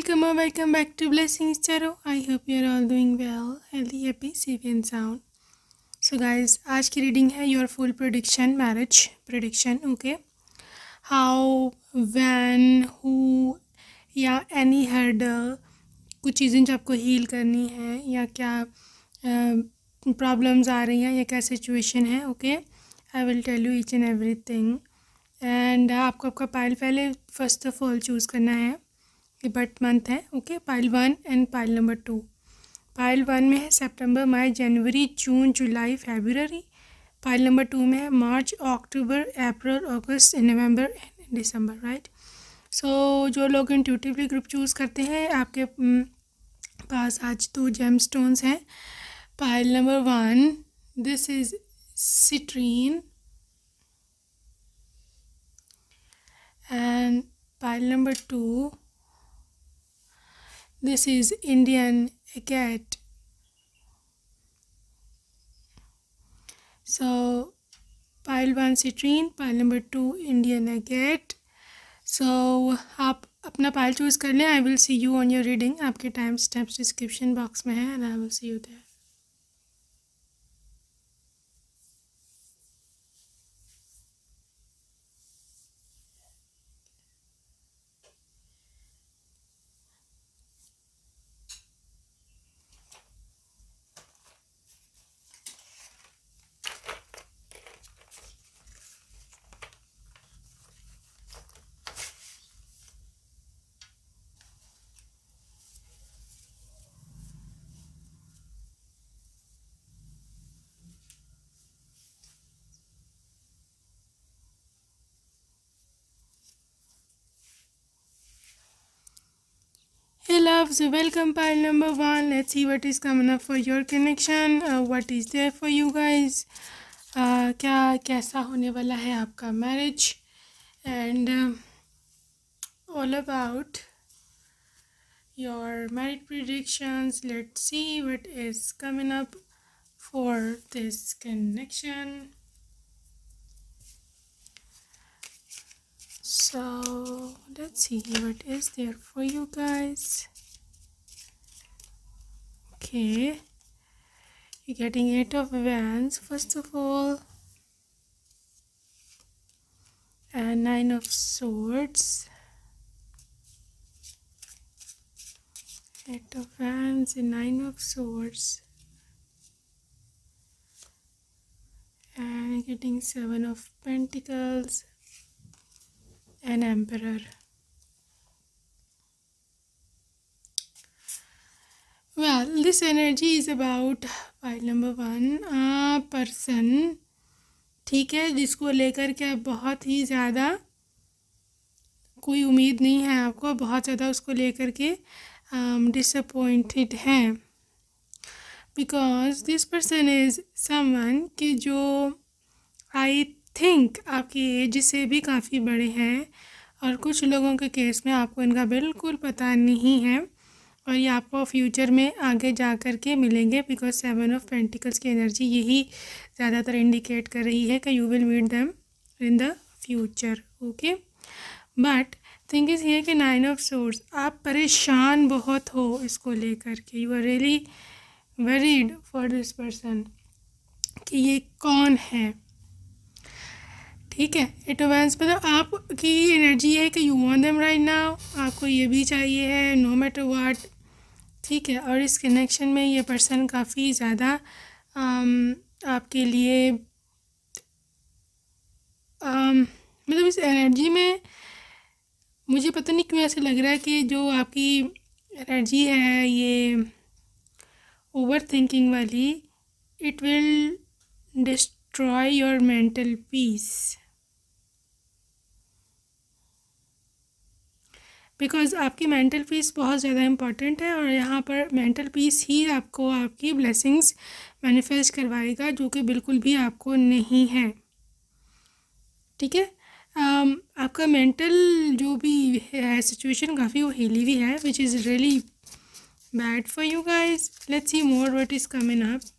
welcome or welcome back to blessings tarot i hope you are all doing well healthy happy safe and sound so guys आज की reading है your full prediction marriage prediction okay how when who या any heard कुछ चीज़ें जो आपको heal करनी है या क्या प्रॉब्लम्स uh, आ रही हैं या क्या सिचुएशन है okay I will tell you each and every thing and आपको आपका पायल पहले फर्स्ट ऑफ ऑल चूज़ करना है ये बर्थ मंथ है okay pile one and pile number two pile one में है सितंबर मई जनवरी जून जुलाई फेबररी पाइल नंबर टू में है मार्च अक्टूबर अप्रैल अगस्त नवंबर एंड दिसंबर राइट सो जो लोग इंट्यूटिवली ग्रुप चूज़ करते हैं आपके पास आज दो जेम स्टोन्स हैं pile number one this is citrine and pile number two This is Indian cat. So pile one citrine, pile number two Indian agate. So आप अपना पाइल चूज़ कर लें I will see you on your reading आपके timestamps description box में है and I will see you there So the pile number one let's see what is coming up for your connection uh, what is there for you guys uh, क्या कैसा होने वाला है आपका marriage and uh, all about your marriage predictions let's see what is coming up for this connection so let's see what is there for you guys okay you're getting eight of wands first of all and nine of swords eight of wands and nine of swords and getting seven of pentacles and emperor well this energy is about pile number one person ठीक है जिसको लेकर के बहुत ही ज़्यादा कोई उम्मीद नहीं है आपको बहुत ज़्यादा उसको लेकर के डिसअपॉइंटेड हैं because this person is someone कि जो आई थिंक आपकी एज से भी काफ़ी बड़े हैं और कुछ लोगों के केस में आपको इनका बिल्कुल पता नहीं है और ये आपको फ्यूचर में आगे जा कर के मिलेंगे बिकॉज सेवन ऑफ पेंटिकल्स की एनर्जी यही ज़्यादातर इंडिकेट कर रही है कि you will meet them in the future okay but thing is ये कि नाइन ऑफ सोर्स आप परेशान बहुत हो इसको लेकर के you are really worried for this person कि ये कौन है ठीक है इट वंस मतलब आपकी एनर्जी है कि you want them right now आपको ये भी चाहिए है नो मैटर वाट ठीक है और इस कनेक्शन में ये पर्सन काफ़ी ज़्यादा आपके लिए आम, मतलब इस एनर्जी में मुझे पता नहीं क्यों ऐसे लग रहा है कि जो आपकी एनर्जी है ये ओवर थिंकिंग वाली it will destroy your mental peace because आपकी मेंटल पीस बहुत ज़्यादा इम्पॉर्टेंट है और यहाँ पर मेंटल पीस ही आपको आपकी ब्लेसिंग्स मैनिफेस्ट करवाएगा जो कि बिल्कुल भी आपको नहीं है ठीक है um, आपका मेंटल जो भी है सिचुएशन काफ़ी वो हिली भी है which is really bad for you guys let's see more what is coming up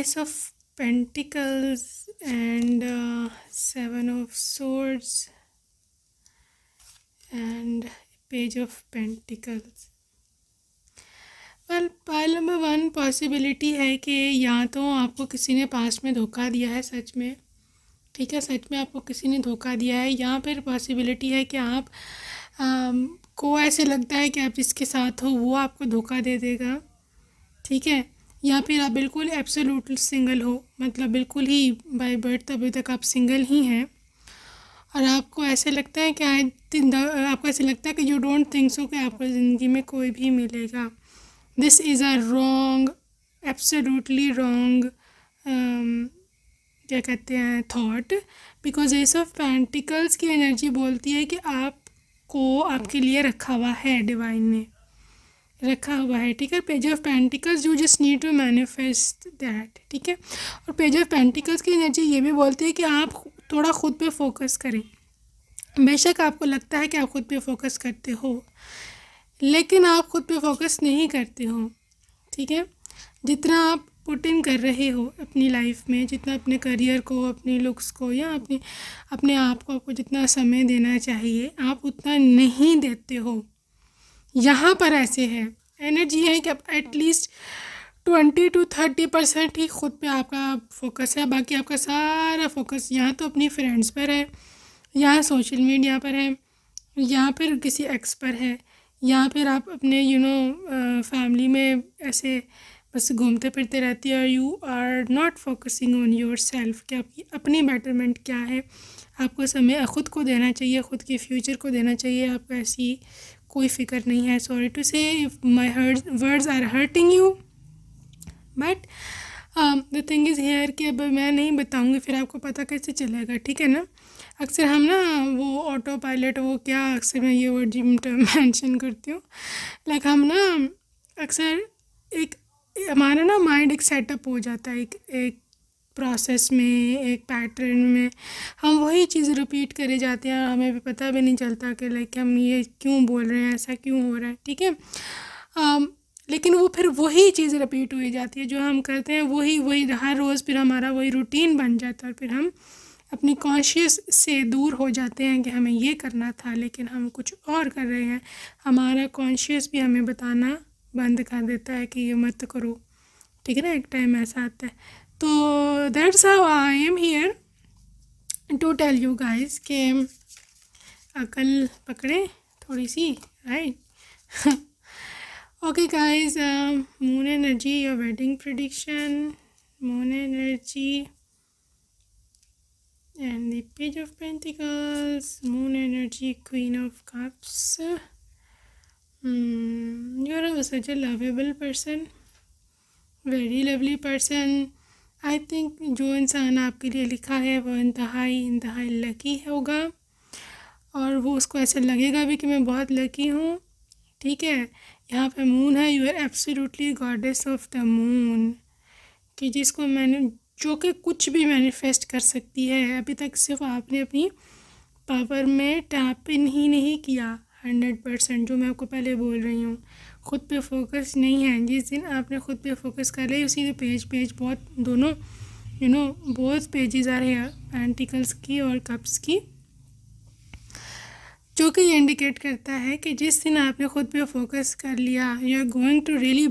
ace of pentacles and seven of swords and page of pentacles well pile number one possibility है कि या तो आपको किसी ने पास में धोखा दिया है सच में ठीक है सच में आपको किसी ने धोखा दिया है या फिर पॉसिबिलिटी है कि आप आम, um, को ऐसे लगता है कि आप जिसके साथ हो वो आपको धोखा दे देगा ठीक है या फिर आप बिल्कुल एब्सोलूट सिंगल हो मतलब बिल्कुल ही बाय बर्थ अभी तक आप सिंगल ही हैं और आपको ऐसे लगता है कि आज इन द आपको ऐसे लगता है कि यू डोंट थिंक सो कि आपको ज़िंदगी में कोई भी मिलेगा this is a wrong absolutely wrong क्या कहते हैं थॉट बिकॉज ये ऑफ पेंटिकल्स की एनर्जी बोलती है कि आपको आपके लिए रखा हुआ है डिवाइन ने रखा हुआ है ठीक है page of pentacles you just need to manifest that ठीक है और पेज ऑफ पेंटिकल्स की एनर्जी ये भी बोलती है कि आप थोड़ा ख़ुद पे फोकस करें बेशक आपको लगता है कि आप ख़ुद पे फोकस करते हो लेकिन आप ख़ुद पे फोकस नहीं करते हो ठीक है जितना आप पुट इन कर रहे हो अपनी लाइफ में जितना अपने करियर को अपने लुक्स को या अपने अपने आप को आपको जितना समय देना चाहिए आप उतना नहीं देते हो यहाँ पर ऐसे है एनर्जी है कि आप at least twenty to thirty percent ही ख़ुद पे आपका फोकस है बाकी आपका सारा फोकस यहाँ तो अपनी फ्रेंड्स पर है या सोशल मीडिया पर है या फिर किसी एक्स पर है या फिर आप अपने यू नो फैमिली में ऐसे बस घूमते फिरते रहती है और you are not focusing on yourself कि आपकी अपनी बेटरमेंट क्या है आपको समय ख़ुद को देना चाहिए ख़ुद के फ्यूचर को देना चाहिए आपको ऐसी कोई फिक्र नहीं है sorry to say my hard words are hurting you but the thing is here कि अब मैं नहीं बताऊँगी फिर आपको पता कैसे चलेगा ठीक है ना अक्सर हम ना वो ऑटो पायलट वो क्या अक्सर मैं ये वर्ड मैंशन करती हूँ लाइक हम ना अक्सर एक हमारा ना माइंड एक सेटअप हो जाता है एक एक प्रोसेस में एक पैटर्न में हम वही चीज़ रिपीट करे जाते हैं हमें भी पता भी नहीं चलता कि लाइक हम ये क्यों बोल रहे हैं ऐसा क्यों हो रहा है ठीक है लेकिन वो फिर वही चीज़ रिपीट हुई जाती है जो हम करते हैं वही वही हर रोज़ फिर हमारा वही रूटीन बन जाता है और फिर हम अपनी कॉन्शियस से दूर हो जाते हैं कि हमें ये करना था लेकिन हम कुछ और कर रहे हैं हमारा कॉन्शियस भी हमें बताना बंद कर देता है कि ये मत करो ठीक है ना एक टाइम ऐसा आता है तो that's how I am here to tell you guys के अकल पकड़े थोड़ी सी right okay guys moon energy your wedding prediction moon energy and the page of pentacles moon energy queen of cups mm, you are such a lovable person very lovely person I think जो इंसान आपके लिए लिखा है वो इंतहाई इंतहाई lucky होगा और वो उसको ऐसा लगेगा भी कि मैं बहुत लकी हूँ ठीक है यहाँ पे मून है you are absolutely goddess of the moon कि जिसको मैंने जो कि कुछ भी मैनिफेस्ट कर सकती है अभी तक सिर्फ आपने अपनी पावर में टैप इन ही नहीं किया हंड्रेड परसेंट जो मैं आपको पहले बोल रही हूँ खुद पे फोकस नहीं है जिस दिन आपने खुद पे फोकस कर लिया उसी दिन पेज पेज बहुत दोनों यू नो बहुत पेजेस आ रहे हैं एंटिकल्स की और कप्स की जो कि ये इंडिकेट करता है कि जिस दिन आपने खुद पे फोकस कर लिया you are going to really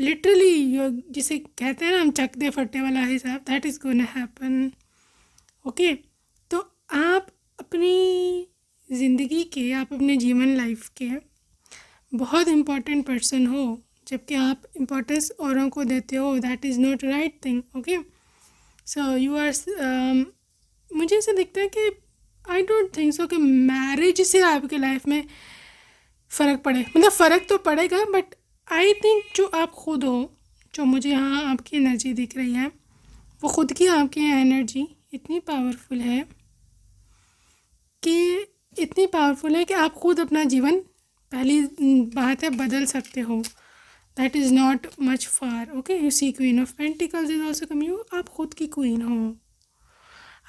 literally जिसे कहते हैं ना हम दे फटे वाला हिसाब that is gonna happen okay तो आप अपनी ज़िंदगी के आप अपने जीवन लाइफ के बहुत इम्पॉर्टेंट पर्सन हो जबकि आप इम्पोर्टेंस औरों को देते हो that is not right thing okay so you are मुझे ऐसा दिखता है कि आई डोंट थिंक सो कि मैरिज से आपके लाइफ में फ़र्क पड़े मतलब फ़र्क तो पड़ेगा बट आई थिंक जो आप खुद हो जो मुझे यहाँ आपकी एनर्जी दिख रही है वो खुद की आपकी एनर्जी इतनी पावरफुल है कि इतनी पावरफुल है कि आप खुद अपना जीवन पहली बात है बदल सकते हो that is not much far okay you see queen of pentacles is also come you आप खुद की क्वीन हो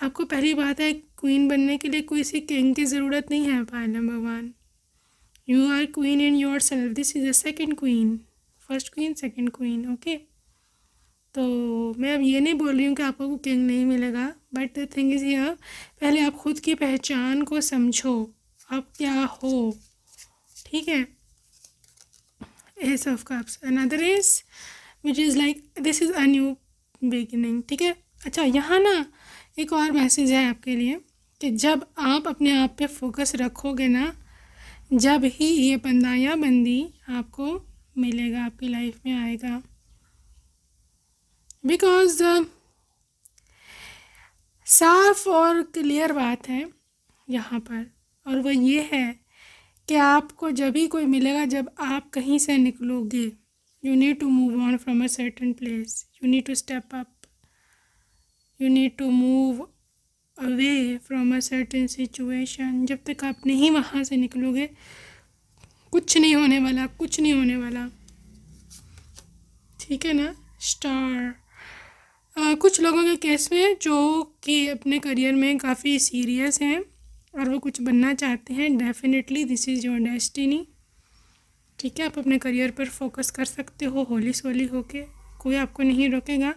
आपको पहली बात है क्वीन बनने के लिए कोई सी किंग की ज़रूरत नहीं है पायलम भगवान you are queen in yourself this is a second queen first queen second queen okay तो मैं अब ये नहीं बोल रही हूँ कि आपको किंग नहीं मिलेगा बट द थिंग इज़ यह पहले आप खुद की पहचान को समझो आप क्या हो ठीक है ace of cups another is which is like this is a new beginning ठीक है अच्छा यहाँ ना एक और मैसेज है आपके लिए कि जब आप अपने आप पे फोकस रखोगे ना जब ही ये बंदा या बंदी आपको मिलेगा आपकी लाइफ में आएगा बिकॉज uh, साफ और क्लियर बात है यहाँ पर और वो ये है कि आपको जब ही कोई मिलेगा जब आप कहीं से निकलोगे you need to move on from a certain place you need to step up you need to move away from a certain situation जब तक आप नहीं वहाँ से निकलोगे कुछ नहीं होने वाला कुछ नहीं होने वाला ठीक है ना स्टार uh, कुछ लोगों के केस में जो कि अपने करियर में काफ़ी सीरियस हैं और वो कुछ बनना चाहते हैं definitely this is your destiny ठीक है आप अपने करियर पर फोकस कर सकते हो होली सोली होके कोई आपको नहीं रोकेगा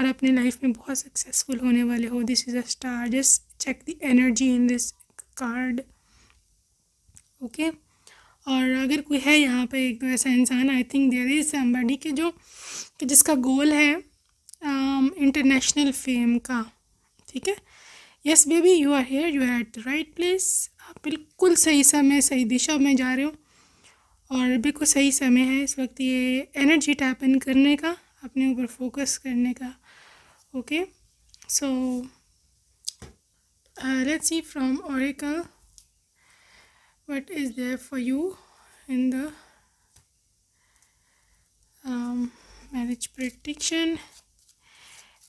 और अपने लाइफ में बहुत सक्सेसफुल होने वाले हो this is a star just check the energy in this card okay और अगर कोई है यहाँ पे एक दो तो ऐसा इंसान I think there is somebody के जो कि जिसका गोल है इंटरनेशनल um, फेम का ठीक है yes baby you are here you are at the right place आप बिल्कुल सही समय सही दिशा में जा रहे हो और बिल्कुल सही समय है इस वक्त ये एनर्जी टैप इन करने का अपने ऊपर फोकस करने का okay so uh, let's see from oracle what is there for you in the um, marriage prediction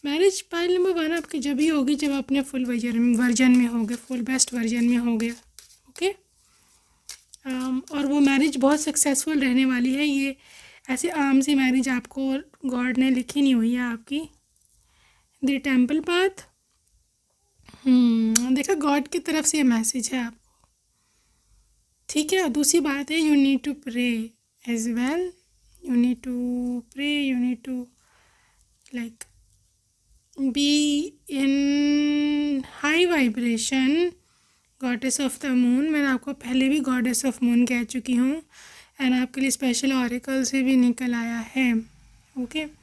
marriage pile number one आपकी जब ही होगी जब आपने फुल वर्जन में होगे फुल बेस्ट वर्जन में होगे ओके um, और वो मैरिज बहुत सक्सेसफुल रहने वाली है ये ऐसे आम सी मैरिज आपको गॉड ने लिखी नहीं हुई है आपकी द टेम्पल पाथ देखा गॉड की तरफ से ये मैसेज है आपको ठीक है दूसरी बात है you need to pray as well you need to pray you need to like be in high vibration goddess of the moon मैंने आपको पहले भी गॉडेस ऑफ मून कह चुकी हूँ एंड आपके लिए स्पेशल ऑरिकल से भी निकल आया है ओके okay?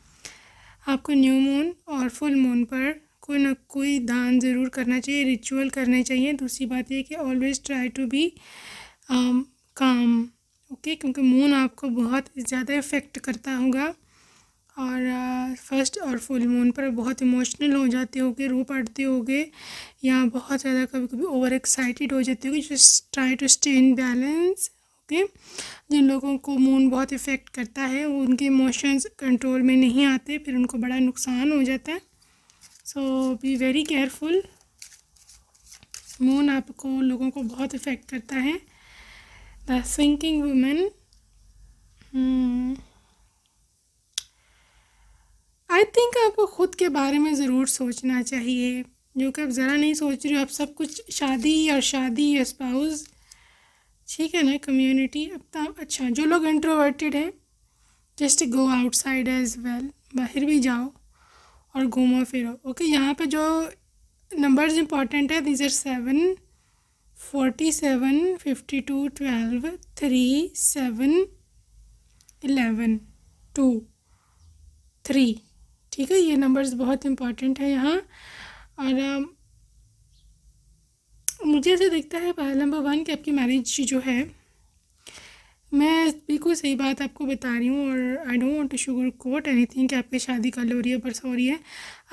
आपको न्यू मून और फुल मून पर कोई ना कोई दान ज़रूर करना चाहिए रिचुअल करने चाहिए दूसरी बात यह कि always try to be calm okay क्योंकि मून आपको बहुत ज़्यादा इफ़ेक्ट करता होगा और फर्स्ट uh, और फुल मून पर बहुत इमोशनल हो जाते होगे रो पड़ते होगे या बहुत ज़्यादा कभी कभी ओवर एक्साइटेड हो जाते होगे just try to stay in balance सकते जिन लोगों को मून बहुत इफ़ेक्ट करता है वो उनके इमोशंस कंट्रोल में नहीं आते फिर उनको बड़ा नुकसान हो जाता है so be very careful moon आपको लोगों को बहुत इफ़ेक्ट करता है the sinking women I think आपको ख़ुद के बारे में ज़रूर सोचना चाहिए जो कि आप ज़रा नहीं सोच रहे हो आप सब कुछ शादी और शादी या स्पाउस ठीक है ना कम्युनिटी अब तो अच्छा जो लोग इंट्रोवर्टेड हैं just go outside as well बाहर भी जाओ और घूमो फिरो ओके यहाँ पे जो नंबर्स इंपॉर्टेंट है these are seven forty seven fifty two twelve three seven eleven two three ठीक है ये नंबर्स बहुत इंपॉर्टेंट है यहाँ और um, मुझे ऐसे दिखता है नंबर वन कि आपकी मैरिज जो है मैं बिल्कुल सही बात आपको बता रही हूँ और I don't want to sugarcoat thing कि आपकी शादी कल हो रही है परसों हो रही है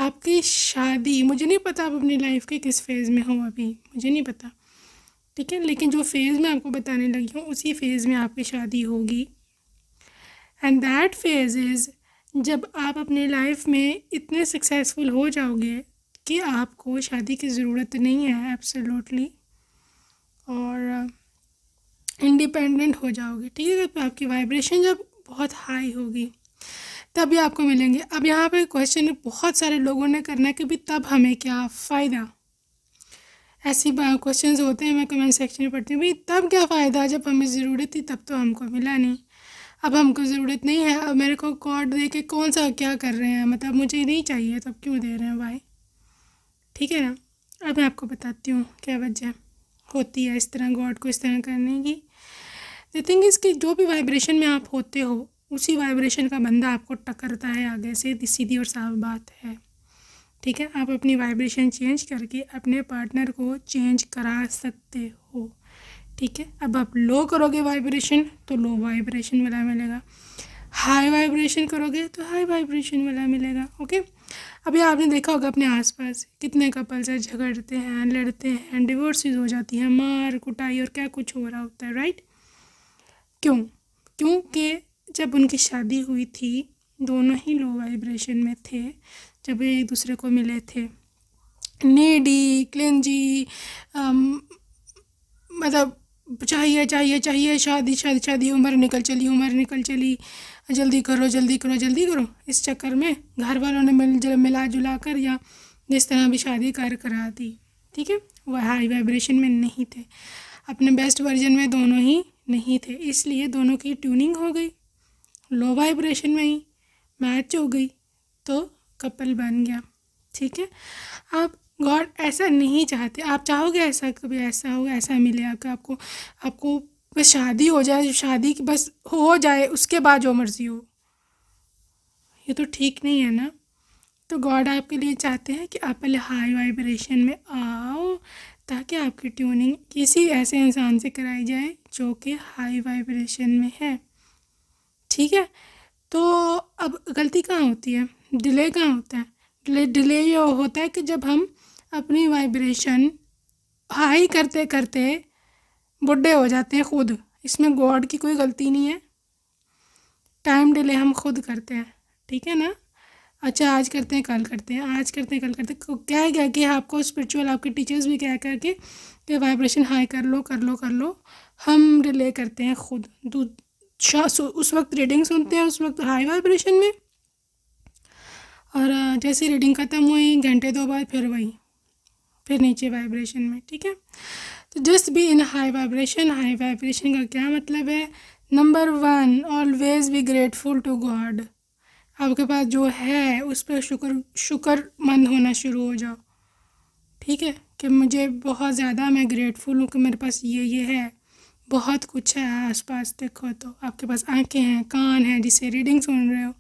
आपकी शादी मुझे नहीं पता आप अपनी लाइफ के किस फेज़ में हो अभी मुझे नहीं पता ठीक है लेकिन जो फेज़ में आपको बताने लगी हूँ उसी फेज़ में आपकी शादी होगी एंड दैट फेज़ इज़ जब आप अपनी लाइफ में इतने सक्सेसफुल हो जाओगे कि आपको शादी की ज़रूरत नहीं है एब्सोल्युटली और इंडिपेंडेंट uh, हो जाओगे ठीक है तो आपकी वाइब्रेशन जब बहुत हाई होगी तब आपको मिलेंगे अब यहाँ पे क्वेश्चन बहुत सारे लोगों ने करना है कि भी तब हमें क्या फ़ायदा ऐसी क्वेश्चन होते हैं मैं कमेंट सेक्शन में पढ़ती हूँ भाई तब क्या फ़ायदा जब हमें ज़रूरत थी तब तो हमको मिला नहीं अब हमको ज़रूरत नहीं है अब मेरे को कॉर्ड दे के कौन सा क्या कर रहे हैं मतलब मुझे नहीं चाहिए तब क्यों दे रहे हैं भाई ठीक है ना अब मैं आपको बताती हूँ क्या वजह होती है इस तरह गॉड को इस तरह करने की द थिंग इज़ कि जो भी वाइब्रेशन में आप होते हो उसी वाइब्रेशन का बंदा आपको टकरता है आगे से सीधी और साफ बात है ठीक है आप अपनी वाइब्रेशन चेंज करके अपने पार्टनर को चेंज करा सकते हो ठीक है अब आप लो करोगे वाइब्रेशन तो लो वाइब्रेशन वाला मिलेगा हाई वाइब्रेशन करोगे तो हाई वाइब्रेशन वाला मिलेगा ओके अभी आपने देखा होगा अपने आसपास कितने कपल्स हैं झगड़ते हैं लड़ते हैं डिवोर्सेज हो जाती हैं मार कुटाई और क्या कुछ हो रहा होता है राइट क्यों क्योंकि जब उनकी शादी हुई थी दोनों ही लो वाइब्रेशन में थे जब एक दूसरे को मिले थे नेडी क्लिनजी um, मतलब चाहिए चाहिए चाहिए शादी शादी शादी उम्र निकल चली उम्र निकल चली जल्दी करो जल्दी करो जल्दी करो इस चक्कर में घर वालों ने मिल मिला जुला कर या जिस तरह भी शादी कर करा दी ठीक है वह हाई वाइब्रेशन में नहीं थे अपने बेस्ट वर्जन में दोनों ही नहीं थे इसलिए दोनों की ट्यूनिंग हो गई लो वाइब्रेशन में ही मैच हो गई तो कपल बन गया ठीक है अब गॉड ऐसा नहीं चाहते आप चाहोगे ऐसा कभी ऐसा हो ऐसा मिले आपका आपको आपको बस शादी हो जाए शादी की बस हो जाए उसके बाद जो मर्ज़ी हो ये तो ठीक नहीं है ना तो गॉड आपके लिए चाहते हैं कि आप पहले हाई वाइब्रेशन में आओ ताकि आपकी ट्यूनिंग किसी ऐसे इंसान से कराई जाए जो कि हाई वाइब्रेशन में है ठीक है तो अब गलती कहाँ होती है डिले कहाँ होता है डिले डिले ये होता है कि जब हम अपनी वाइब्रेशन हाई करते करते बुढ़े हो जाते हैं खुद इसमें गॉड की कोई गलती नहीं है टाइम डिले हम खुद करते हैं ठीक है ना अच्छा आज करते हैं कल करते हैं आज करते हैं कल करते हैं तो क्या है क्या कि आपको स्पिरिचुअल आपके टीचर्स भी क्या करके कि वाइब्रेशन हाई कर लो कर लो कर लो हम रिले करते हैं खुद उस वक्त रीडिंग सुनते हैं उस वक्त हाई वाइब्रेशन में और जैसे रीडिंग ख़त्म हुई घंटे दो बाद फिर वही फिर नीचे वाइब्रेशन में ठीक है तो just be in high vibration high vibration का क्या मतलब है number one always be grateful to god आपके पास जो है उस पर शुक्र शुक्रमंद होना शुरू हो जाओ ठीक है कि मुझे बहुत ज़्यादा मैं ग्रेटफुल हूँ कि मेरे पास ये ये है बहुत कुछ है आसपास देखो तो आपके पास आंखें हैं कान हैं जिससे रीडिंग सुन रहे हो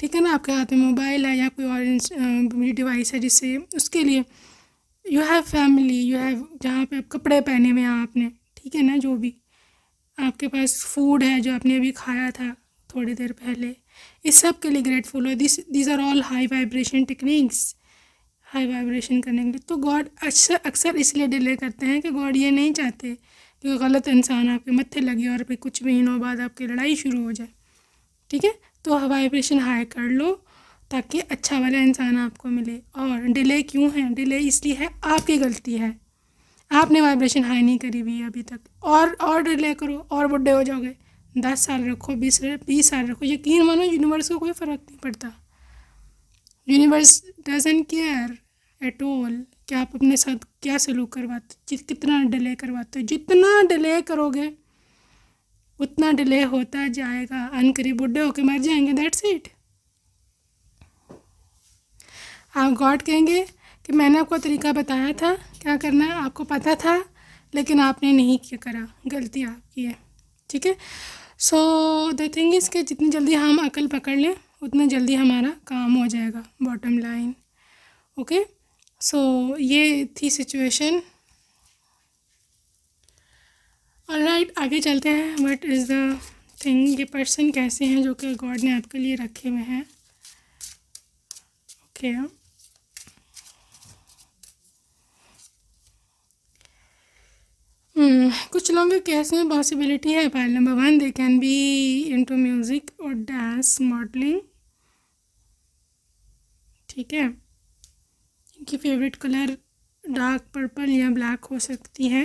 ठीक है ना आपके हाथ में मोबाइल है या कोई और डिवाइस है जिससे उसके लिए you have family you have जहाँ पे आप कपड़े पहने हुए हैं आपने ठीक है ना जो भी आपके पास फूड है जो आपने अभी खाया था थोड़ी देर पहले इस सब के लिए ग्रेटफुल हो this this are all high vibration techniques high vibration करने के लिए तो गॉड अक्सर अक्सर इसलिए डिले करते हैं कि गॉड ये नहीं चाहते कि गलत इंसान आपके मत्थे लगे और फिर कुछ महीनों बाद आपकी लड़ाई शुरू हो जाए ठीक है तो वाइब्रेशन हाई कर लो ताकि अच्छा वाला इंसान आपको मिले और डिले क्यों है डिले इसलिए है आपकी गलती है आपने वाइब्रेशन हाई नहीं करी हुई अभी तक और और डिले करो और बुढ़े हो जाओगे दस साल रखो बीस बीस साल रखो यकीन मानो यूनिवर्स को कोई फ़र्क नहीं पड़ता universe doesn't care at all कि आप अपने साथ क्या सलूक करवाते कितना डिले करवाते हो जितना डिले करोगे उतना डिले होता जाएगा अनकरीब बुढ़े होके मर जाएंगे दैट्स इट आप गॉड कहेंगे कि मैंने आपको तरीका बताया था क्या करना है आपको पता था लेकिन आपने नहीं किया करा गलती आपकी है ठीक है सो द थिंग इज़ कि जितनी जल्दी हम अकल पकड़ लें उतना जल्दी हमारा काम हो जाएगा बॉटम लाइन ओके सो ये थी सिचुएशन और राइट आगे चलते हैं वट इज़ द थिंग ये पर्सन कैसे हैं जो कि गॉड ने आपके लिए रखे हुए हैं ओके okay. Hmm, कुछ के केस में पॉसिबिलिटी है pile number one they can be into music और डांस मॉडलिंग ठीक है इनकी फेवरेट कलर डार्क पर्पल या ब्लैक हो सकती है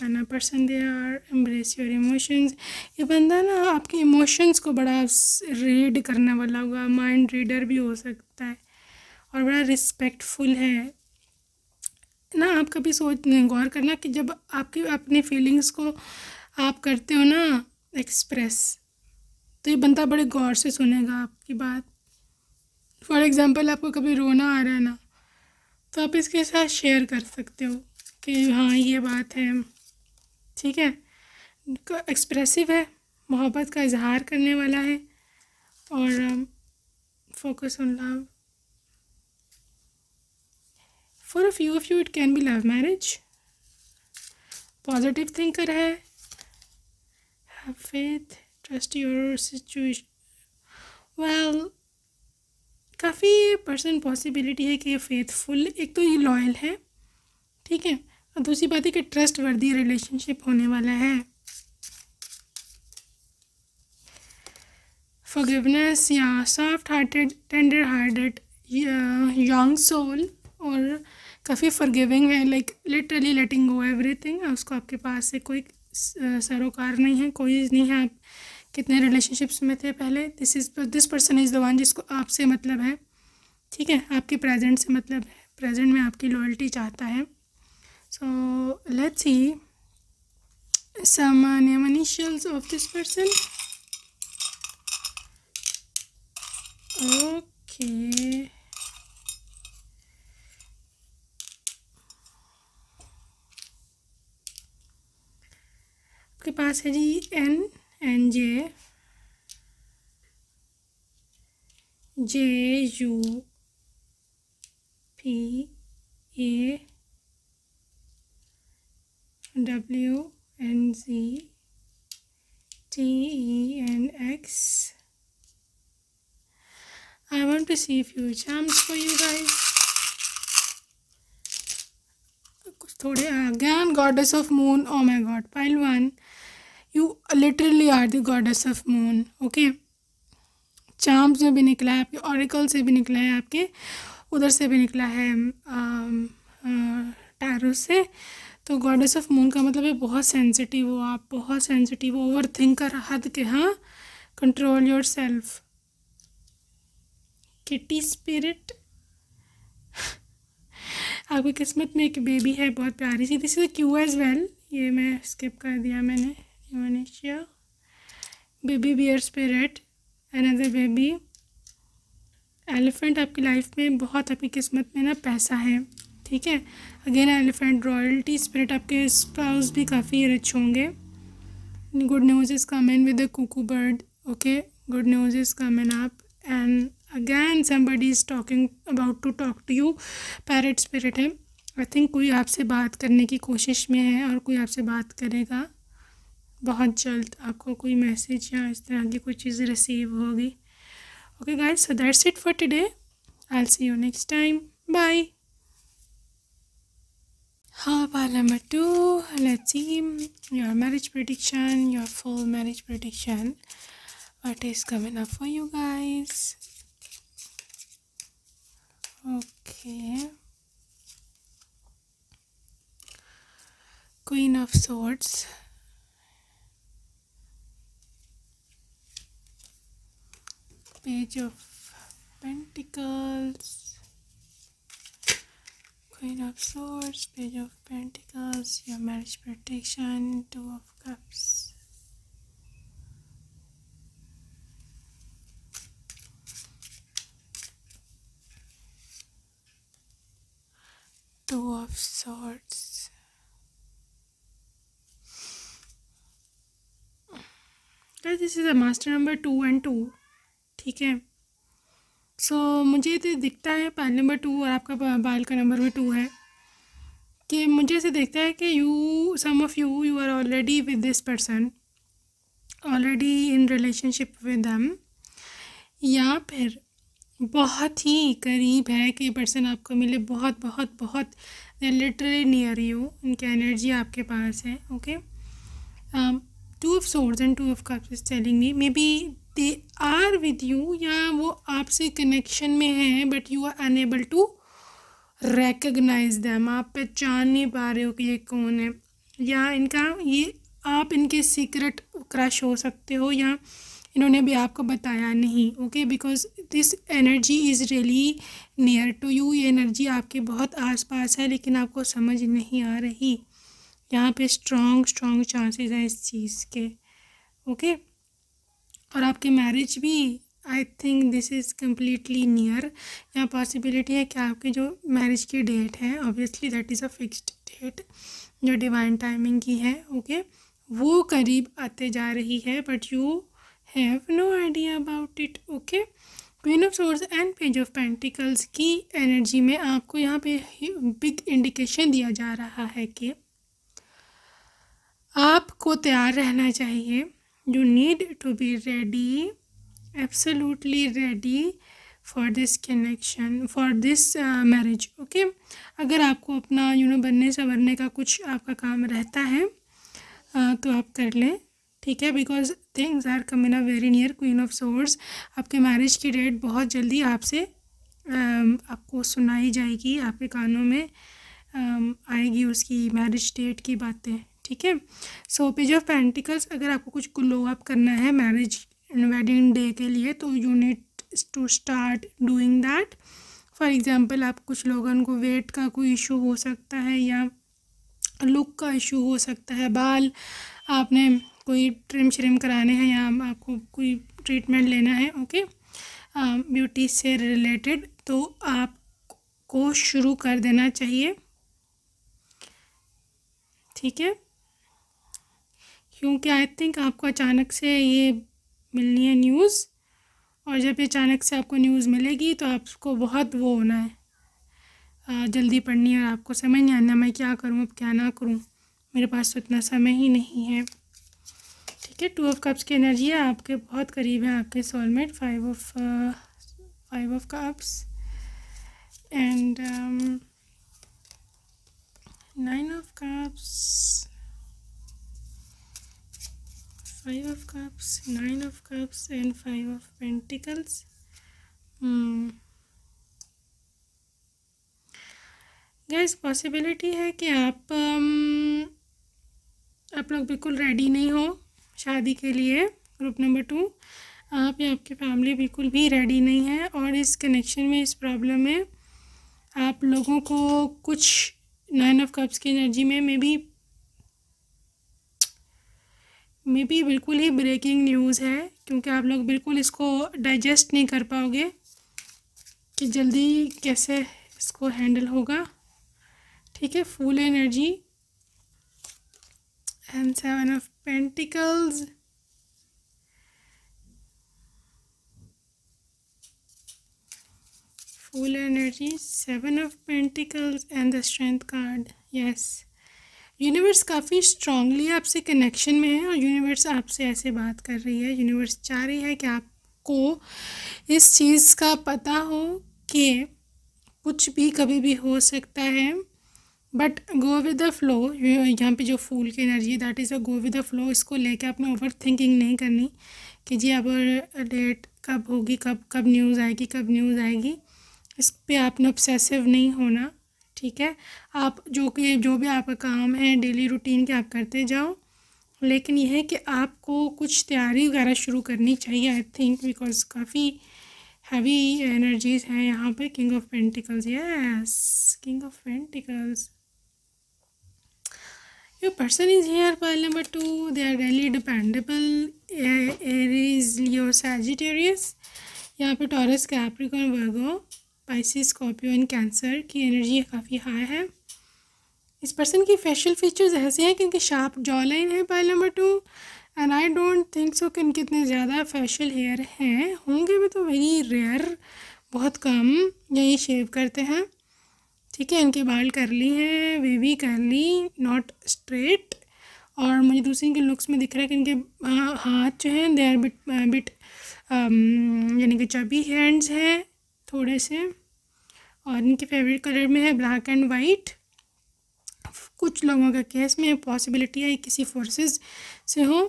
करना person they are embrace your emotions ये बंदा ना आपके इमोशंस को बड़ा रीड करने वाला होगा माइंड रीडर भी हो सकता है और बड़ा रिस्पेक्टफुल है ना आप कभी सोच गौर करना कि जब आपकी अपनी फीलिंग्स को आप करते हो ना एक्सप्रेस तो ये बंदा बड़े गौर से सुनेगा आपकी बात फॉर एग्ज़ाम्पल आपको कभी रोना आ रहा है ना तो आप इसके साथ शेयर कर सकते हो कि हाँ ये बात है ठीक है एक्सप्रेसिव तो है मोहब्बत का इजहार करने वाला है और focus on love for a few of you it can be love marriage positive thinker है faith trust your situation well काफ़ी पर्सन पॉसिबिलिटी है कि ये फेथफुल एक तो ये लॉयल है ठीक है और दूसरी बात है कि ट्रस्ट वर्दी रिलेशनशिप होने वाला है फॉरगिवनेस या soft hearted tender hearted young soul और काफ़ी फॉरगिविंग है like literally letting go everything उसको आपके पास से कोई सरोकार नहीं है कोई नहीं है आप कितने रिलेशनशिप्स में थे पहले this is this person is the one जिसको आपसे मतलब है ठीक है आपके प्रेजेंट से मतलब है प्रेजेंट में आपकी लॉयल्टी चाहता है so let's see some initials of this person okay आपके पास है G N N J J U P A W N C T E N X I want to see few exams for you guys. कुछ थोड़े again goddess of moon oh my God pile one you literally are the goddess of moon okay चाम से भी निकला है आपके auricle से भी निकला है आपके उधर से भी निकला है टैरो um, uh, से तो गॉडेस ऑफ मून का मतलब है बहुत सेंसिटिव हो आप बहुत सेंसिटिव हो ओवर थिंकर हद के हाँ control yourself kitty spirit आपकी किस्मत में एक बेबी है बहुत प्यारी सी this is cue age well ये मैं स्किप कर दिया मैंने Euonychia. Baby bear spirit. Another baby. Elephant आपकी लाइफ में बहुत आपकी किस्मत में ना पैसा है ठीक है अगेन एलिफेंट रॉयल्टी स्पिरिट आपके स्पाउस भी काफ़ी रिच होंगे good news is coming with the cuckoo bird okay good news is coming आप and again somebody is talking about to talk to you parrot spirit है I think कोई आपसे बात करने की कोशिश में है और कोई आपसे बात करेगा बहुत जल्द आपको कोई मैसेज या इस तरह की कोई चीज़ रिसीव होगी okay guys so that's it for today I see you next time bye हाँ पार number two let's see your marriage prediction your full marriage prediction what is coming up for you guys okay queen of swords page of pentacles queen of swords page of pentacles your marriage protection two of cups two of swords guys this is a master number two and two ठीक है सो so, मुझे तो दिखता है pan number two और आपका बाल का नंबर भी टू है कि मुझे ऐसे देखता है कि you some of you you are already with this person already in relationship with them या फिर बहुत ही करीब है कि पर्सन आपको मिले बहुत बहुत बहुत लिटरली नियर यू उनकी एनर्जी आपके पास है okay two of swords and two of cups is telling me maybe they are with you या वो आपसे कनेक्शन में हैं but you are unable to recognise them आप पहचान नहीं पा रहे हो कि ये कौन है या इनका ये आप इनके सीक्रेट क्रश हो सकते हो या इन्होंने भी आपको बताया नहीं okay because this energy is really near to you ये एनर्जी आपके बहुत आसपास है लेकिन आपको समझ नहीं आ रही यहाँ पे स्ट्रॉन्ग स्ट्रॉन्ग चांसेस हैं इस चीज़ के ओके okay? और आपके मैरिज भी I think this is completely near यहाँ पॉसिबिलिटी है कि आपके जो मैरिज की डेट है obviously that is a fixed date जो डिवाइन टाइमिंग की है ओके okay? वो करीब आते जा रही है but you have no idea about it okay queen of swords and page of pentacles की एनर्जी में आपको यहाँ पे बिग इंडिकेशन दिया जा रहा है कि आपको तैयार रहना चाहिए you need to be ready absolutely ready for this connection for this marriage okay अगर आपको अपना यू you नो know, बनने संवरने का कुछ आपका काम रहता है uh, तो आप कर लें ठीक है because things are coming a very near queen of swords आपके मैरिज की डेट बहुत जल्दी आपसे uh, आपको सुनाई जाएगी आपके कानों में uh, आएगी उसकी मैरिज डेट की बातें ठीक है सो पेज ऑफ पेंटिकल्स अगर आपको कुछ ग्लो अप करना है मैरिज वेडिंग डे के लिए तो you need to start doing that for example आप कुछ लोगों को वेट का कोई इशू हो सकता है या लुक का इशू हो सकता है बाल आपने कोई ट्रिम श्रिम कराने हैं या आपको कोई ट्रीटमेंट लेना है ओके ब्यूटी um, से रिलेटेड तो आपको शुरू कर देना चाहिए ठीक है क्योंकि आई थिंक आपको अचानक से ये मिलनी है न्यूज़ और जब ये अचानक से आपको न्यूज़ मिलेगी तो आपको बहुत वो होना है जल्दी पढ़नी है और आपको समझ नहीं आना मैं क्या करूँ अब क्या ना करूँ मेरे पास तो इतना समय ही नहीं है ठीक है टू ऑफ कप्स की एनर्जी है आपके बहुत करीब है आपके soulmate five of five of cups and nine of cups five of cups nine of cups and five of pentacles hmm. Guess possibility है कि आप um, आप लोग बिल्कुल रेडी नहीं हो शादी के लिए ग्रुप नंबर टू आप या आपकी फैमिली बिल्कुल भी रेडी नहीं है और इस कनेक्शन में इस प्रॉब्लम में आप लोगों को कुछ नाइन ऑफ कप्स की एनर्जी में मे बी मे बी बिल्कुल ही ब्रेकिंग न्यूज़ है क्योंकि आप लोग बिल्कुल इसको डाइजेस्ट नहीं कर पाओगे कि जल्दी कैसे इसको हैंडल होगा ठीक है full energy and seven of pentacles full energy seven of pentacles and the strength card yes universe काफ़ी स्ट्रांगली आपसे कनेक्शन में है और यूनिवर्स आपसे ऐसे बात कर रही है यूनिवर्स चाह रही है कि आपको इस चीज़ का पता हो कि कुछ भी कभी भी हो सकता है but go with the flow यहाँ पे जो फूल की एनर्जी है that is a go with the flow इसको लेके आपने ओवर थिंकिंग नहीं करनी कि जी अब डेट कब होगी कब कब न्यूज़ आएगी कब न्यूज़ आएगी इस पर आपने ऑब्सेसिव नहीं होना ठीक है आप जो कि जो भी आपका काम है डेली रूटीन के आप करते जाओ लेकिन यह है कि आपको कुछ तैयारी वगैरह शुरू करनी चाहिए आई थिंक बिकॉज काफ़ी हैवी एनर्जीज हैं यहाँ पे king of pentacles yes king of pentacles person is here point number two they are are dependable dependable is your sagittarius यहाँ पे Taurus Capricorn Virgo spicy Scorpio and Cancer की energy काफ़ी high है इस person की facial features ऐसे हैं कि शार्प जॉ लाइन है pile number two and I don't think so कि इनके इतने ज़्यादा फेशियल हेयर हैं होंगे भी तो वेरी रेयर बहुत कम यही शेव करते हैं ठीक है इनके बाल कर ली हैं वे भी ली नॉट स्ट्रेट और मुझे दूसरी इनके लुक्स में दिख रहा है कि इनके हाँ, हाथ जो हैं दे आर बिट बिट यानी कि चबी हैंड्स हैं थोड़े से और इनके फेवरेट कलर में है ब्लैक एंड वाइट कुछ लोगों का केस में पॉसिबिलिटी है किसी फोर्सेस से हो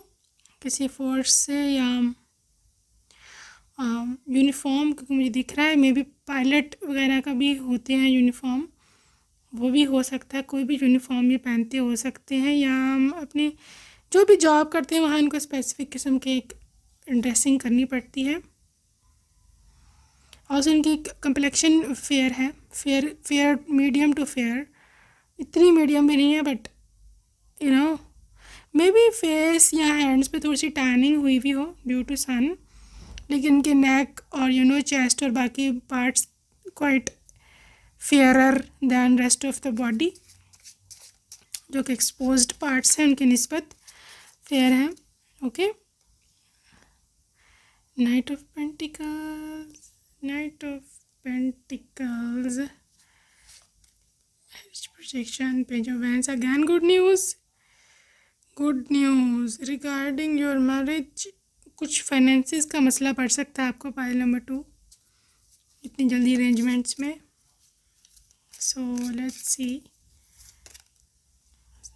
किसी फोर्स से या यूनिफॉर्म क्योंकि मुझे दिख रहा है मे बी पायलट वगैरह का भी होते हैं यूनिफॉर्म वो भी हो सकता है कोई भी यूनिफॉर्म ये पहनते हो सकते हैं या हम अपने जो भी जॉब करते हैं वहाँ इनको स्पेसिफिक किस्म के एक ड्रेसिंग करनी पड़ती है ऑल्सो उनकी कंप्लेक्शन फेयर है fair fair medium to fair इतनी मीडियम भी नहीं है but you know maybe face या हैंड्स पे थोड़ी सी टैनिंग हुई भी हो ड्यू टू सन लेकिन इनके नेक और यू नो चेस्ट और बाकी parts quite fairer than rest of the body जो कि एक्सपोज पार्ट्स हैं उनके नस्बत फेयर हैं okay knight of pentacles knight of pentacles projection page of wands again good news good news regarding your marriage कुछ finances का मसला पड़ सकता है आपको पायल नंबर टू इतनी जल्दी अरेंजमेंट्स में so let's see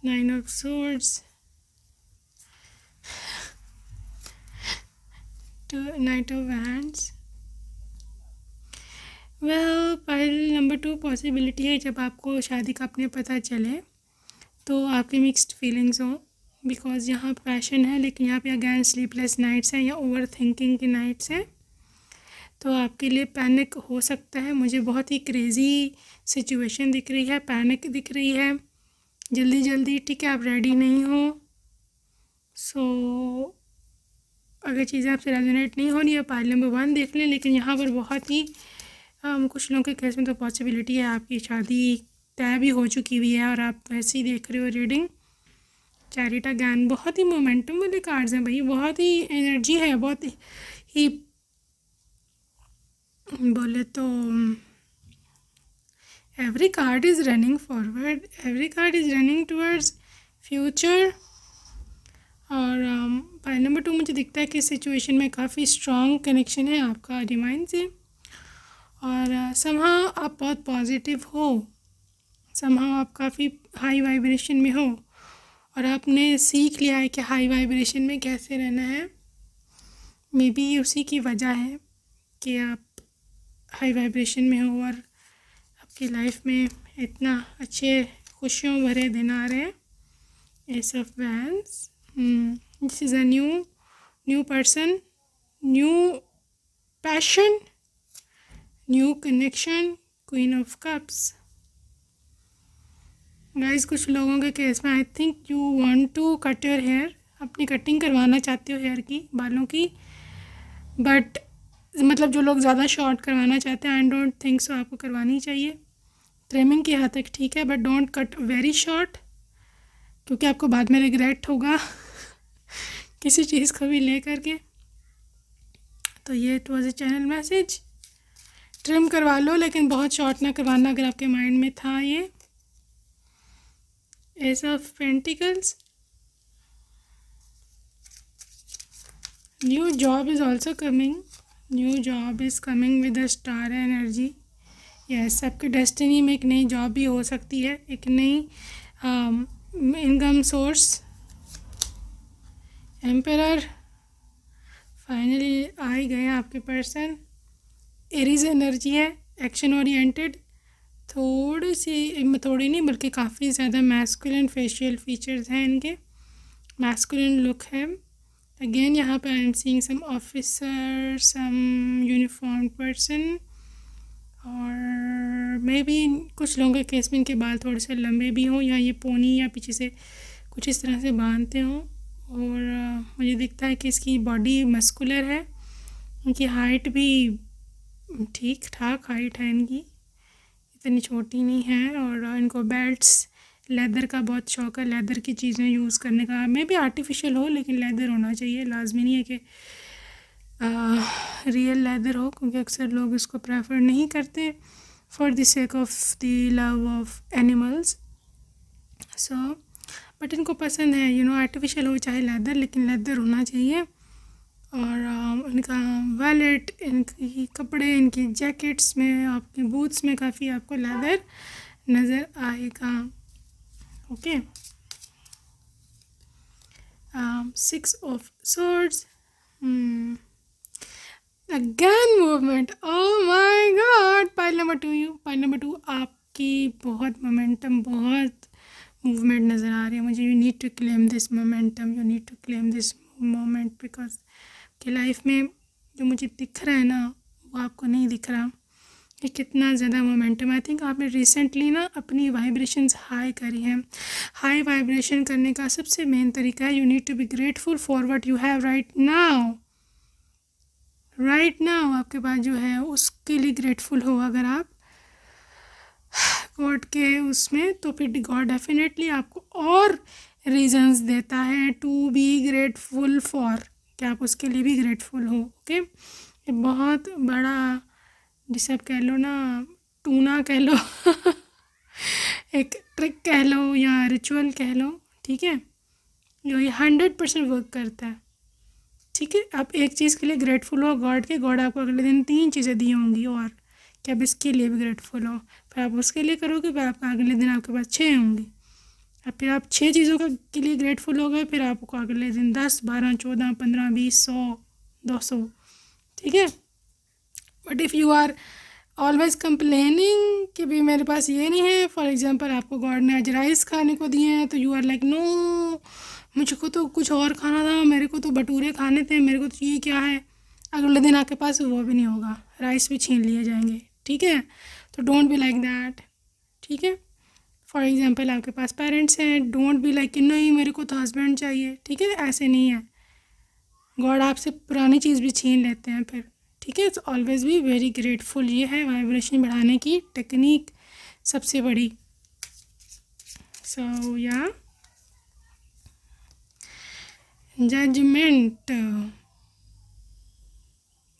nine of swords two knight of wands वह पहल नंबर टू पॉसिबिलिटी है जब आपको शादी का अपने पता चले तो आपकी मिक्स्ड फीलिंग्स हो बिकॉज यहाँ पैशन है लेकिन यहाँ पे अगैन स्लीपलेस नाइट्स हैं या ओवर थिंकिंग की नाइट्स हैं तो आपके लिए पैनिक हो सकता है मुझे बहुत ही क्रेज़ी सिचुएशन दिख रही है पैनिक दिख रही है जल्दी जल्दी ठीक है आप रेडी नहीं हो सो so, अगर चीज़ें आपसे रेजोनेट नहीं हो रही है पार्ट नंबर वन देख लें लेकिन यहाँ पर बहुत ही हाँ, हम कुछ लोगों के केस में तो पॉसिबिलिटी है आपकी शादी तय भी हो चुकी हुई है और आप वैसे तो ही देख रहे हो रीडिंग चैरिटा गैन बहुत ही मोमेंटम वाले कार्ड्स हैं भाई बहुत ही एनर्जी है बहुत ही बोले तो every card is running forward every card is running towards future और um, पाइल नंबर टू मुझे दिखता है कि सिचुएशन में काफ़ी स्ट्रॉन्ग कनेक्शन है आपका डिमाइंड से और समहा आप बहुत पॉजिटिव हो समहा आप काफ़ी हाई वाइब्रेशन में हो और आपने सीख लिया है कि हाई वाइब्रेशन में कैसे रहना है मे बी उसी की वजह है कि आप हाई वाइब्रेशन में हो और आपकी लाइफ में इतना अच्छे खुशियों भरे दिन आ रहे हैं ace of wands this is a new new person new passion new connection queen of cups guys कुछ लोगों के केस में I think you want to cut your hair अपनी कटिंग करवाना चाहते हो हेयर की बालों की बट मतलब जो लोग ज़्यादा शॉर्ट करवाना चाहते हैं आई डोंट थिंक सो आपको करवानी चाहिए ट्रेमिंग की हद तक ठीक है but don't cut very short क्योंकि आपको बाद में रिग्रेट होगा किसी चीज़ को भी ले करके तो ये it was a channel message trim करवा लो लेकिन बहुत शॉर्ट ना करवाना अगर आपके माइंड में था ये ऐसा pentacles new job is also coming new job is coming with a star energy yes आपके डेस्टिनी में एक नई जॉब भी हो सकती है एक नई इनकम सोर्स एम्पर फाइनली आ ही गए आपके पर्सन एरीज एनर्जी है एक्शन ओरिएंटेड थोड़ी सी थोड़ी नहीं बल्कि काफ़ी ज़्यादा मैस्कुलिन फेशियल फीचर्स हैं इनके मैस्कुलिन लुक है अगेन यहाँ पे I am seeing some officer some uniform person और मे बी कुछ लोगों के केस में इनके बाल थोड़े से लंबे भी हों या ये पोनी या पीछे से कुछ इस तरह से बांधते हों और मुझे दिखता है कि इसकी बॉडी मस्कुलर है उनकी हाइट भी ठीक ठाक हाइट है इनकी इतनी छोटी नहीं है और इनको बेल्ट्स लेदर का बहुत शौक है लेदर की चीज़ें यूज़ करने का मे भी आर्टिफिशियल हो लेकिन लेदर होना चाहिए लाजमी नहीं है कि रियल लेदर हो क्योंकि अक्सर लोग इसको प्रेफर नहीं करते for the sake of the love of animals so but इनको पसंद है यू नो आर्टिफिशियल हो चाहे लेदर लेकिन लेदर होना चाहिए और इनका वैलेट इनकी कपड़े इनकी जैकेट्स में आपके बूट्स में काफ़ी आपको लेदर नज़र आएगा okay six of swords again movement oh my God pile number two you pile number two आपकी बहुत मोमेंटम बहुत मूवमेंट नज़र आ रही है मुझे you need to claim this momentum you need to claim this moment because कि life में जो मुझे दिख रहा है ना वो आपको नहीं दिख रहा कि कितना ज़्यादा मोमेंटम आई थिंक आपने रिसेंटली ना अपनी वाइब्रेशंस हाई करी हैं हाई वाइब्रेशन करने का सबसे मेन तरीका है you need to be grateful for what you have right now right now आपके पास जो है उसके लिए ग्रेटफुल हो अगर आप गॉड के उसमें तो फिर गॉड डेफिनेटली आपको और रीजंस देता है टू बी ग्रेटफुल फॉर कि आप उसके लिए भी ग्रेटफुल हो ओके ये बहुत बड़ा जिसे आप कह लो ना टूना कह लो एक ट्रिक कह लो या रिचुअल कह लो ठीक है जो ये हंड्रेड परसेंट वर्क करता है ठीक है आप एक चीज़ के लिए ग्रेटफुल हो गॉड के गॉड आपको अगले दिन तीन चीज़ें दी होंगी और कि आप इसके लिए भी ग्रेटफुल हो फिर आप उसके लिए करोगे फिर आपका अगले दिन आपके पास छः होंगी फिर आप छः चीज़ों का के लिए ग्रेटफुल हो गए फिर आपको अगले दिन दस बारह चौदह पंद्रह बीस सौ दो सौ ठीक है but if you are always complaining कि भी मेरे पास ये नहीं है फॉर एग्ज़ाम्पल आपको गॉड ने आज राइस खाने को दिए हैं तो यू आर लाइक नो मुझको तो कुछ और खाना था मेरे को तो भटूरे खाने थे मेरे को तो ये क्या है अगले दिन आपके पास वो भी नहीं होगा राइस भी छीन लिए जाएंगे ठीक है तो डोंट बी लाइक दैट ठीक है फॉर एग्ज़ाम्पल आपके पास पेरेंट्स हैं डोंट बी लाइक कि नहीं मेरे को तो हस्बैंड चाहिए ठीक है ऐसे नहीं है गॉड आपसे पुरानी चीज़ भी छीन लेते हैं फिर ठीक है it's always be very grateful ये है वाइब्रेशन बढ़ाने की टेक्निक सबसे बड़ी सो या जजमेंट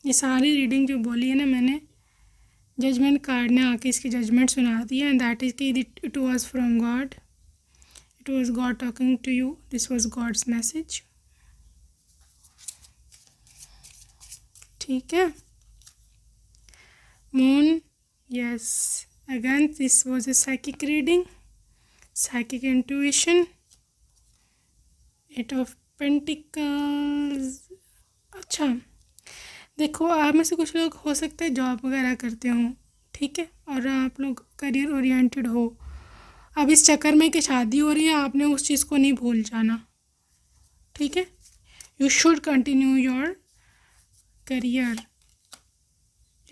ये सारी रीडिंग जो बोली है ना मैंने जजमेंट कार्ड ने आके इसकी जजमेंट सुना दिया एंड दैट इज़ की it was from God it was God talking to you this was God's message ठीक है moon yes again this was a psychic reading psychic intuition eight of pentacle अच्छा देखो आप में से कुछ लोग हो सकते हैं जॉब वगैरह करते हों ठीक है और आप लोग करियर ओरिएंटेड हो अब इस चक्कर में कि शादी हो रही है आपने उस चीज़ को नहीं भूल जाना ठीक है you should continue your career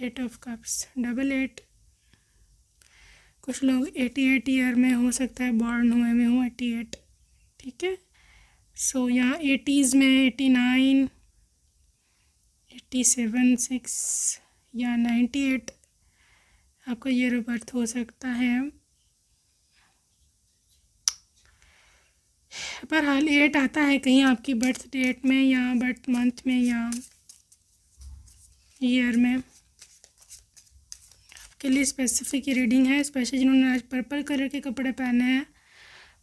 eight of cups double eight कुछ लोग एटी एट ईयर में हो सकता है बॉर्न हुए में हो एटी एट ठीक है सो यहाँ एटीज़ में eighty nine eighty seven six या नाइन्टी एट आपका ईयर ऑफ बर्थ हो सकता है पर हाल एट आता है कहीं आपकी बर्थ डेट में या बर्थ मंथ में या ईयर में आपके लिए स्पेसिफिक रीडिंग है स्पेशली जिन्होंने आज पर्पल कलर के कपड़े पहने हैं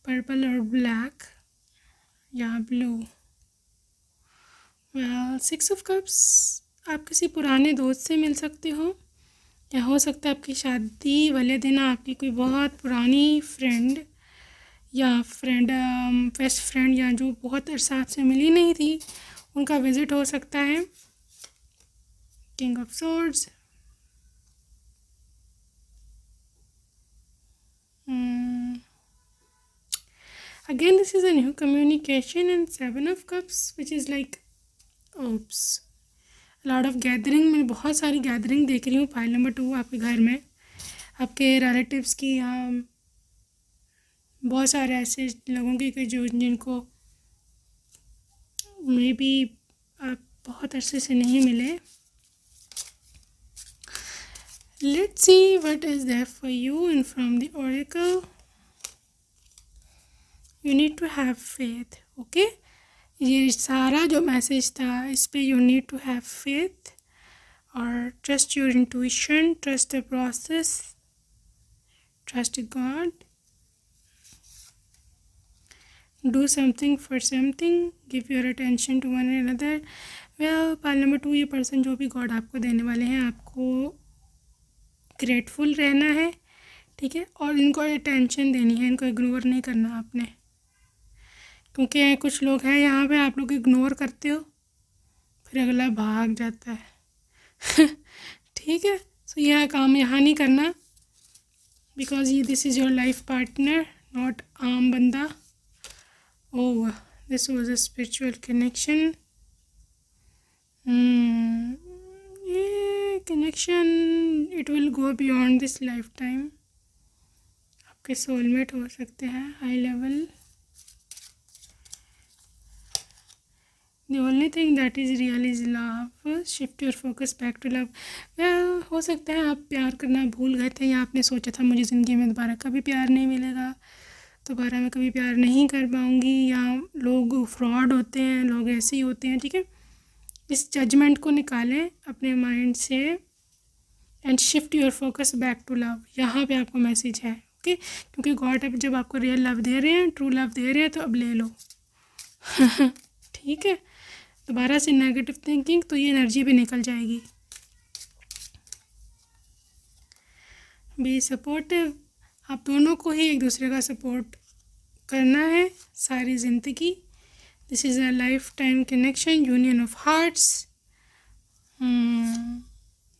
पर्पल और ब्लैक या ब्लू सिक्स ऑफ कप्स आप किसी पुराने दोस्त से मिल सकते हो या हो सकता है आपकी शादी वाले दिन आपकी कोई बहुत पुरानी फ्रेंड या फ्रेंड बेस्ट फ्रेंड या जो बहुत अरसा से मिली नहीं थी उनका विज़िट हो सकता है king of swords again this is a new communication and seven of cups which is like oops lord of gathering में बहुत सारी गैदरिंग देख रही हूँ फाइल नंबर टू आपके घर में आपके रिलेटिव्स की या um, बहुत सारे ऐसे लोगों के जो जिनको मे भी आप बहुत अरसे से नहीं मिले let see what is there for you in from the oracle you need to have faith okay ये सारा जो मैसेज था इस पर you need to have faith और trust your intuition trust the process trust God do something for something give your attention to one other well part number two ये person जो भी गॉड आपको देने वाले हैं आपको ग्रेटफुल रहना है ठीक है और इनको अटेंशन देनी है इनको इग्नोर नहीं करना आपने क्योंकि कुछ लोग हैं यहाँ पे आप लोग इग्नोर करते हो फिर अगला भाग जाता है ठीक है सो यह काम यहाँ नहीं करना बिकॉज ये this is your life partner not आम बंदा oh this was a spiritual connection ये connection it will go beyond this lifetime आपके सोलमेट हो सकते हैं high level the only thing that is real is love shift your focus back to love well, हो सकता है आप प्यार करना भूल गए थे या आपने सोचा था मुझे ज़िंदगी में दोबारा कभी प्यार नहीं मिलेगा दोबारा मैं कभी प्यार नहीं कर पाऊँगी या लोग फ्रॉड होते हैं लोग ऐसे ही होते हैं ठीक है इस जजमेंट को निकालें अपने माइंड से and shift your focus back to love यहाँ पे आपको मैसेज है ओके क्योंकि गॉड अब जब आपको रियल लव दे रहे हैं ट्रू लव दे रहे हैं तो अब ले लो ठीक है दोबारा से नेगेटिव थिंकिंग तो ये एनर्जी भी निकल जाएगी बी सपोर्टिव आप दोनों को ही एक दूसरे का सपोर्ट करना है सारी ज़िंदगी this is a lifetime connection union of hearts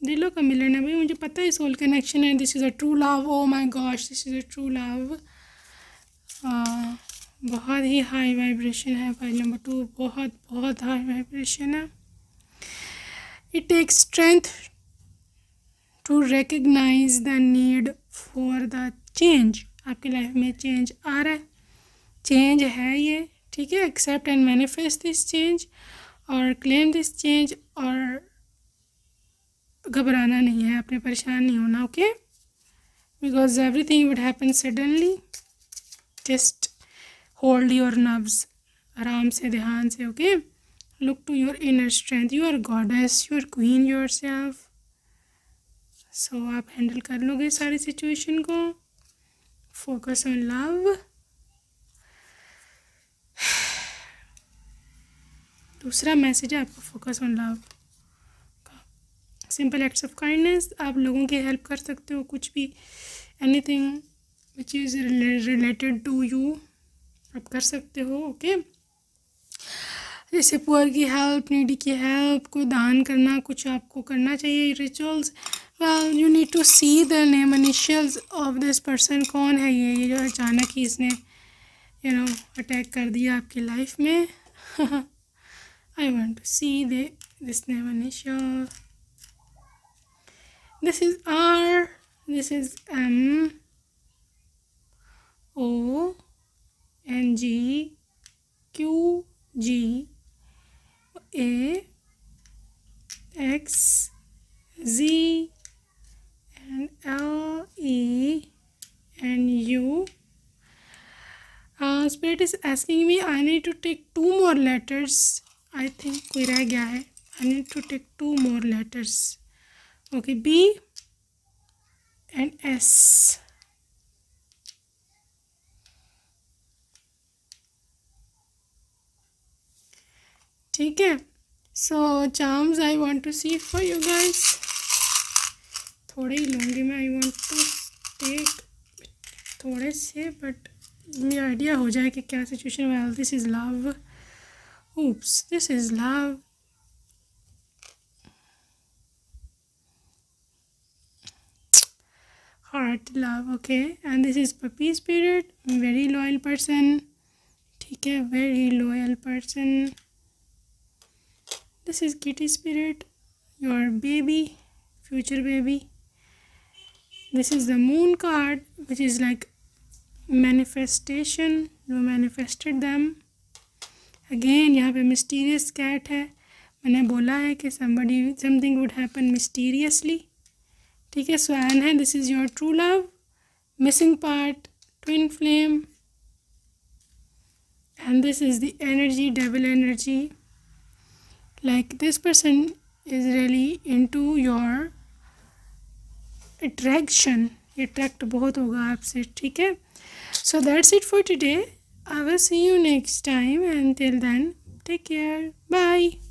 दिलों का मिलन है भाई मुझे पता है सोल कनेक्शन है this is a true love oh my gosh this is a true love बहुत ही हाई वाइब्रेशन है फाइल नंबर टू बहुत बहुत हाई वाइब्रेशन है it take strength to recognise the need for the change आपकी life में change आ रहा है चेंज है ये ठीक है accept and manifest this change और क्लेम दिस चेंज और घबराना नहीं है आपने परेशान नहीं होना okay because everything would happen suddenly just hold your nerves आराम से ध्यान से okay look to your inner strength your goddess your queen yourself so आप हैंडल कर लोगे सारी सिचुएशन को फोकस ऑन लव दूसरा मैसेज है आपका फोकस ऑन लव का सिंपल एक्ट्स ऑफ काइंडनेस आप लोगों की हेल्प कर सकते हो कुछ भी anything which is related to you आप कर सकते हो ओके जैसे पुअर की हेल्प नीडी की हेल्प कोई दान करना कुछ आपको करना चाहिए rituals well you need to see the name initials of this person कौन है ये ये जो अचानक ही इसने यू नो अटैक कर दिया आपकी लाइफ में I want to see the this name initial this is R this is M O N G Q G A X G and L E and U spirit is asking me I need to take two more letters I think कोई रह गया है I need to take two more letters okay B and S ठीक है so charms I want to see for you guys थोड़े ही लूँगी मैं आई वॉन्ट टू टेक थोड़े से बट मेरा आइडिया हो जाए कि क्या situation well this is love oops this is love heart love okay and this is puppy spirit very loyal person ठीक है very loyal person this is kitty spirit your baby future baby this is the moon card which is like manifestation you manifested them again have a mysterious cat है मैंने बोला है somebody something would happen mysteriously ठीक है swan है this is your true love missing part twin flame and this is the energy. devil energy like this person is really into your attraction attract बहुत होगा आपसे ठीक है so that's it for today I will see you next time and till then take care bye